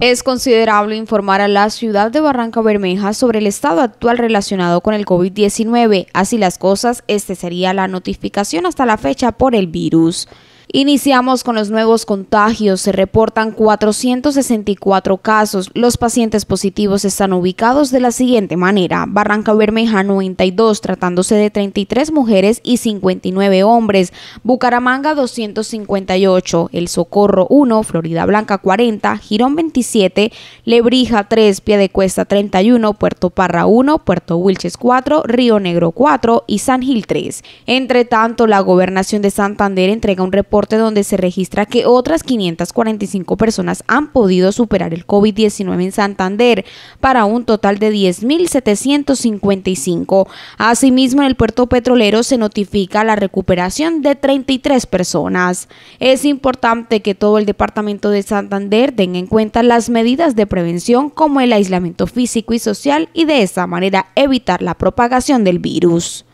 Es considerable informar a la ciudad de Barranca Bermeja sobre el estado actual relacionado con el COVID-19. Así las cosas, este sería la notificación hasta la fecha por el virus. Iniciamos con los nuevos contagios. Se reportan 464 casos. Los pacientes positivos están ubicados de la siguiente manera. Barranca Bermeja 92, tratándose de 33 mujeres y 59 hombres. Bucaramanga 258, El Socorro 1, Florida Blanca 40, Girón 27, Lebrija 3, Piedecuesta 31, Puerto Parra 1, Puerto Wilches 4, Río Negro 4 y San Gil 3. Entre tanto, la gobernación de Santander entrega un reporte donde se registra que otras 545 personas han podido superar el COVID-19 en Santander para un total de 10.755. Asimismo, en el puerto petrolero se notifica la recuperación de 33 personas. Es importante que todo el departamento de Santander tenga en cuenta las medidas de prevención como el aislamiento físico y social y de esa manera evitar la propagación del virus.